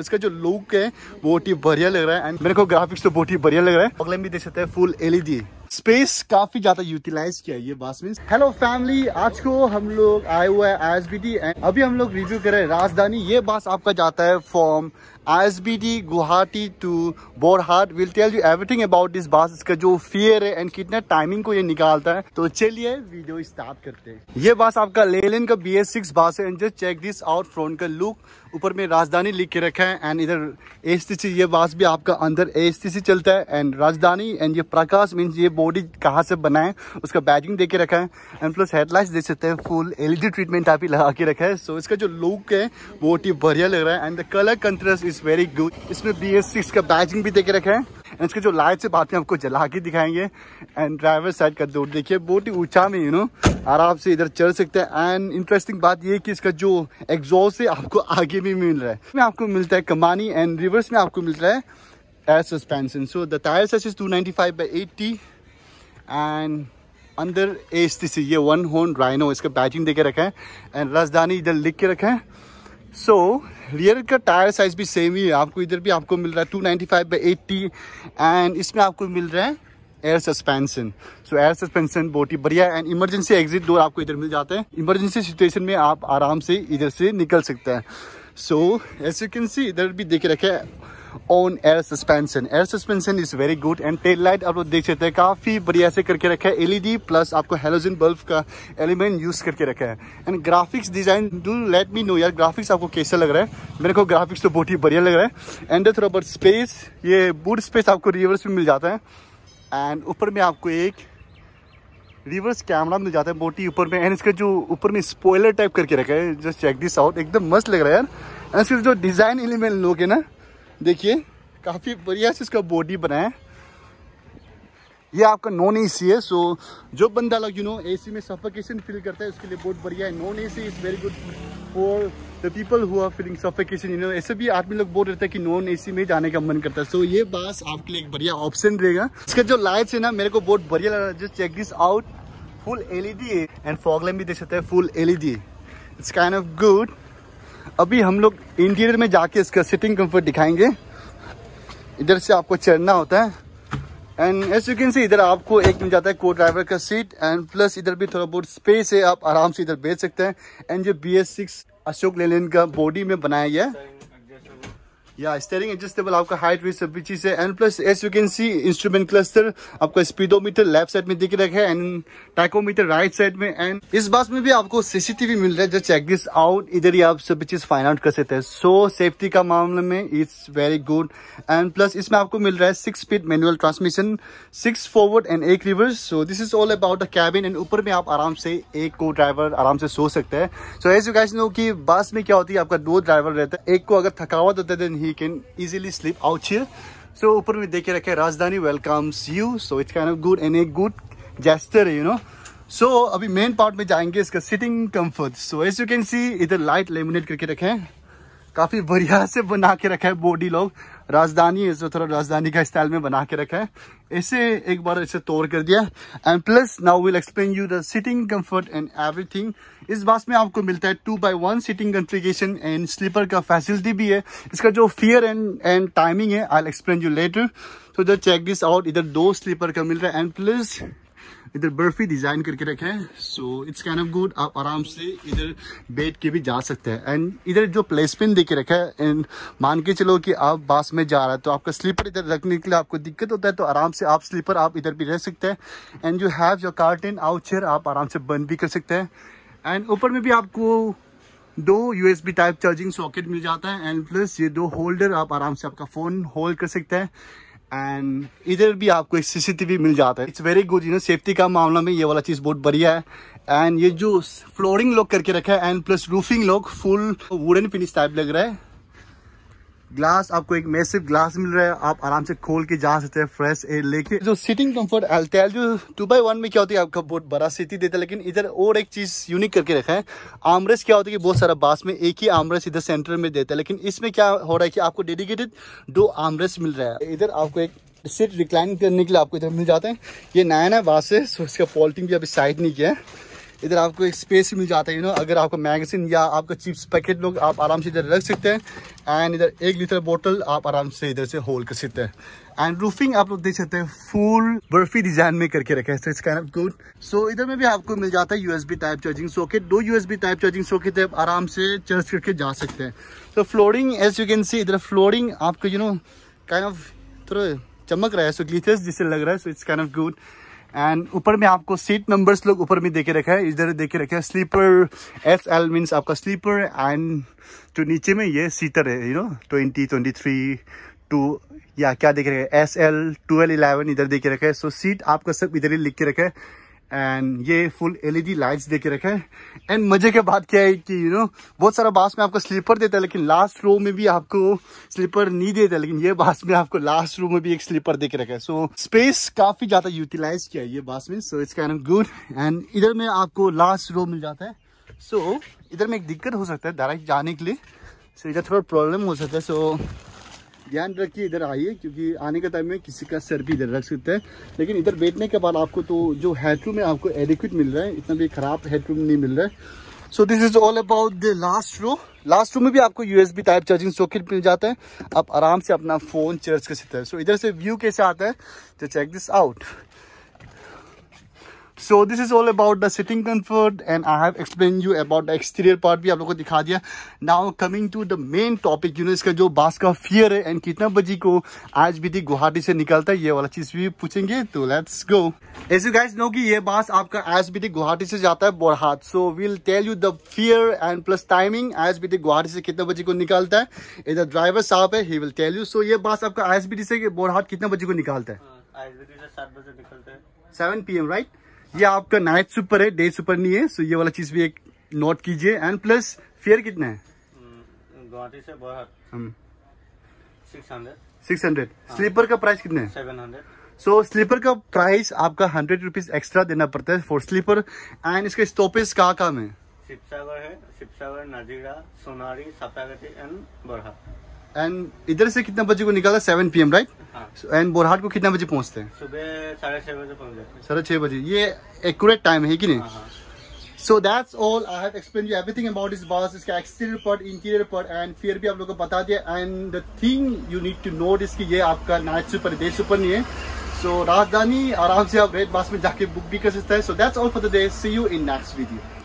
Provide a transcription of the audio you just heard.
इसका जो लुक है बहुत ही बढ़िया लग रहा है एंड मेरे को ग्राफिक्स तो बहुत ही बढ़िया लग रहा है अगले भी देख सकते हैं फुल एलईडी स्पेस काफी ज्यादा यूटिलाइज किया है ये बास में हेलो फैमिली आज को हम लोग आए हुए हैं I S B T and अभी हम लोग रिव्यू कर रहे हैं राजधानी ये बास आपका जाता है from I S B T Guwahati to Borhat will tell you everything about this bus इसका जो फियर है एंड कितना टाइमिंग को ये निकालता है तो चलिए वीडियो स्टार्ट करते हैं ये बास आपका लेलिन का बी एस सिक्स बास है and just check this out front का लुक ऊपर में राजधानी लिख के रखा है एंड इधर ए ये बास भी आपका अंदर ए चलता है एंड राजधानी एंड ये प्रकाश मीन्स ये बॉडी कहाँ से बना है उसका बैजिंग दे के रखा है एंड प्लस हेडलाइट देख सकते हैं फुल एलईडी ट्रीटमेंट आप ही लगा के रखा है सो so, इसका जो लुक है बहुत ही बढ़िया लग रहा है and the colour contrast is very good इसमें बी एस सिक्स का बैजिंग भी दे के रखा है एंड इसके जो लाइट से बातें आपको जला के दिखाएंगे एंड ड्राइवर साइड का दौड़ देखिए बहुत ही ऊंचा में यू नो आराम से इधर चल सकते हैं एंड इंटरेस्टिंग बात ये कि इसका जो एग्जॉस्ट है आपको आगे भी मिल रहा है इसमें आपको मिलता है कमानी एंड रिवर्स में आपको मिल रहा है air suspension so the tire size is 295 by अंदर एस टी सी ये वन होन राइनो इसका बैटिंग दे रखा है एंड राजधानी इधर लिख के रखा है सो so, रियर का टायर साइज़ भी सेम ही है आपको इधर भी आपको मिल रहा है two ninety five by eighty and इसमें आपको मिल रहा है air suspension so air suspension बहुत ही बढ़िया एंड इमरजेंसी एग्जिट डोर आपको इधर मिल जाता है इमरजेंसी सिचुएशन में आप आराम से इधर से निकल सकते हैं so as you can see इधर भी देख रखे on air suspension air suspension is very good and tail light आप लोग देख सकते हैं काफ़ी बढ़िया से करके रखा है एलईडी प्लस आपको हेलोजन बल्ब का एलिमेंट यूज करके रखा है and graphics design do let me know यार ग्राफिक्स आपको कैसा लग रहा है मेरे को ग्राफिक्स तो बहुत ही बढ़िया लग रहा है एंड थ्रो बट स्पेस ये बूट स्पेस आपको रिवर्स में मिल जाता है एंड ऊपर में आपको एक रिवर्स कैमरा मिल जाता है बहुत ही ऊपर में एंड इसका जो ऊपर में स्पॉयलर टाइप करके रखा है जस्ट चेक दिस आउट एकदम मस्त लग रहा है यार एंड इसका जो डिज़ाइन एलिमेंट लोग है ना देखिए काफ़ी बढ़िया से इसका बॉडी बनाया ये आपका नॉन ए सी है सो जो बंदा लग यू नो एसी सी में सफोकेशन फील करता है उसके लिए बहुत बढ़िया है non A C is very good for the people who are feeling suffocation you know ऐसे भी आदमी लोग बोल रहता है कि नॉन ए सी में जाने का मन करता है सो so, ये बस आपके लिए एक बढ़िया ऑप्शन रहेगा इसका जो लाइट्स है ना मेरे को बहुत बढ़िया लग रहा है just check this out full L है एंड फॉगलैम भी देख सकते हैं full L it's kind of good अभी हम लोग इंटीरियर में जाके इसका सिटिंग कंफर्ट दिखाएंगे इधर से आपको चढ़ना होता है and as you can see इधर आपको एक मिल जाता है को ड्राइवर का सीट एंड प्लस इधर भी थोड़ा बहुत स्पेस है आप आराम से इधर बैठ सकते हैं एंड जो B S six Ashok Leyland का बॉडी में बनाया गया है या स्टेरिंग एडजस्टेबल आपका हाइट भी सभी चीज़ है and plus as you can see instrument cluster आपका स्पीडोमीटर लेफ्ट साइड में दिख रखे एंड टाइकोमीटर राइट साइड में एंड इस बस में भी आपको सीसीटीवी मिल रहा है जो चेक दिस आउट इधर ही आप सभी चीज़ फाइंड आउट कर सकते हैं सो सेफ्टी का मामले में it's very good and plus इसमें आपको मिल रहा है six speed manual transmission six forward and एक reverse so this is all about the cabin and ऊपर में आप आराम से एक को ड्राइवर आराम से सो सकते हैं so as you guess know कि बस में क्या होती है आपका दो ड्राइवर रहता है एक को अगर थकावट होता है he can easily sleep out here so upar mein dekh rakha hai rajdhani welcomes you so it's kind of good and a good gesture you know so so, अभी मेन पार्ट में जाएंगे इसका seating comfort so as you can see इधर light laminate करके रखे हैं काफी बढ़िया से बना के रखा है बॉडी लोग राजधानी है जो थोड़ा राजधानी का स्टाइल में बना के रखा है इसे एक बार इसे तोड़ कर दिया and plus now will explain you the seating comfort and everything इस बस में आपको मिलता है two by one seating complication and sleeper का फैसिलिटी भी है इसका जो फियर एंड एंड टाइमिंग है आई एक्सप्लेन यू लेटर तो जो चेक दिस आउट इधर दो स्लीपर का मिल रहा है एंड प्लस इधर बर्फी डिजाइन करके रखे हैं so it's kind of good आप आराम से इधर बैठ के भी जा सकते हैं एंड इधर जो प्लेसमेंट देके रखा है एंड मान के चलो कि आप बस में जा रहा है तो आपका स्लीपर इधर रखने के लिए आपको दिक्कत होता है तो आराम से आप स्लीपर आप इधर भी रह सकते हैं and you have your curtain out chair आप आराम से बंद भी कर सकते हैं एंड ऊपर में भी आपको दो यू टाइप चार्जिंग सॉकेट मिल जाता है एंड प्लस ये दो होल्डर आप आराम से आपका फ़ोन होल्ड कर सकते हैं एंड इधर भी आपको एक सीसीटीवी मिल जाता है it's very good you know safety का मामला में ये वाला चीज़ बहुत बढ़िया है एंड ये जो फ्लोरिंग लॉक करके रखा है and plus roofing lock full wooden finish type लग रहा है ग्लास आपको एक मेसिव ग्लास मिल रहा है आप आराम से खोल के जा सकते हैं फ्रेश एयर लेके जो सीटिंग कंफर्ट एलटेल जो टू बाई वन में क्या होती है आपका बहुत बड़ा सीटी देता है लेकिन इधर और एक चीज़ यूनिक करके रखा है आमरेस क्या होता है कि बहुत सारा बास में एक ही आमरेस इधर सेंटर में देता है लेकिन इसमें क्या हो रहा है कि आपको डेडिकेटेड दो आमरेस मिल रहा है इधर आपको एक सीट रिक्लाइन करने के लिए आपको इधर मिल जाते हैं ये नया नया बास है इसका पॉल्टिंग भी अभी साइड नहीं किया है इधर आपको एक स्पेस मिल जाता है यू नो अगर आपको मैगजीन या आपका चिप्स पैकेट लोग आप आराम से इधर रख सकते हैं एंड इधर एक लीटर बोतल आप आराम से इधर से होल्ड कर सकते हैं एंड रूफिंग आप लोग देख सकते हैं फुल बर्फी डिजाइन में करके रखे it's kind of good so इधर में भी आपको मिल जाता है यूएसबी टाइप चार्जिंग सॉकेट दो यूएसबी टाइप चार्जिंग सॉकेट आप आराम से चार्ज करके जा सकते हैं तो flooring as you can see इधर फ्लोरिंग आपको यू नो काइंड ऑफ थोड़ा चमक रहा है सो ग्लिटर्स जिससे लग रहा है so it's kind of good and ऊपर में आपको सीट नंबर्स लोग ऊपर में देखे रखा है इधर देखे रखा है स्लीपर एस एल मीन्स आपका स्लीपर एंड जो नीचे में ये सीटर है you know twenty twenty three two या क्या देखे रखे एस एल ट्वेल्व इलेवन इधर देखे रखे है सो सीट आपका सब इधर ही लिख के रखे है एंड ये फुल एलईडी लाइट्स दे के रखा है एंड मजे के बात क्या है कि यू नो बहुत सारा बास में आपको स्लीपर देता है लेकिन लास्ट रो में भी आपको स्लीपर नहीं देता लेकिन ये बास में आपको लास्ट रो में भी एक स्लीपर दे के रखा है सो स्पेस काफी ज्यादा यूटिलाइज किया है ये बास में so it's can good and इधर में आपको लास्ट रो मिल जाता है सो so, इधर में एक दिक्कत हो सकता है डायरेक्ट जाने के लिए सो so, इधर थोड़ा प्रॉब्लम हो सकता है सो so, ध्यान रखिए इधर आइए क्योंकि आने के टाइम में किसी का सर भी इधर रख सकते हैं लेकिन इधर बैठने के बाद आपको तो जो हेडरूम है आपको एडिक्यूट मिल रहा है इतना भी खराब हेडरूम नहीं मिल रहा है so this is all about the last row last room में भी आपको यूएसबी टाइप चार्जिंग सॉकेट मिल जाता है आप आराम से अपना फ़ोन चार्ज कर सकते हैं सो इधर से व्यू कैसे आता है तो check this out so this is all about the seating comfort and I have explain you about the exterior part भी आप लोगों को दिखा दिया now coming to the main topic unit का जो बास का फियर है एंड कितना बजे को आज भी दी गुवाहाटी से निकलता है ये वाला चीज भी पूछेंगे तो let's go as you guys know कि ये बास आपका एज बी गुवाहाटी से जाता है Borhat so will tell you the fare and plus timing as be Guwahati से कितना बजे को निकालता है इधर ड्राइवर साहब है ही विल टेल यू सो ये बास आपका एस से बोरहाट कितना बजे को निकालता है सेवन पी एम राइट ये आपका नाइट सुपर है डे सुपर नहीं है सो ये वाला चीज भी एक नोट कीजिए एंड प्लस फेयर कितना है हम्म, स्लीपर हाँ। का प्राइस कितना है सो स्लीपर का प्राइस आपका हंड्रेड रुपीज एक्स्ट्रा देना पड़ता है फॉर स्लीपर एंड इसका स्टॉपेज कहाँ काम है शिवसागर है शिवसागर नजीरा सोनारी सातागटी एंड बरहा एंड इधर से कितने बजे को निकलता है seven P M right and Borhat को कितने बजे पहुंचते हैं सुबह साढ़े छः बजे साढ़े छः बजे ये एक्यूरेट टाइम है कि नहीं so that's all I have explain you everything about this bus इसका एक्सटीरियर पर इंटीरियर पर एंड फिर भी आप लोगों को बता दिया and the thing you need to note is कि ये आपका नाइट सुपर है डे सुपर नहीं है सो so, राजधानी आराम से आप रेड बस में जाके बुक भी कर सकते हैं so that's all for the day see you in next video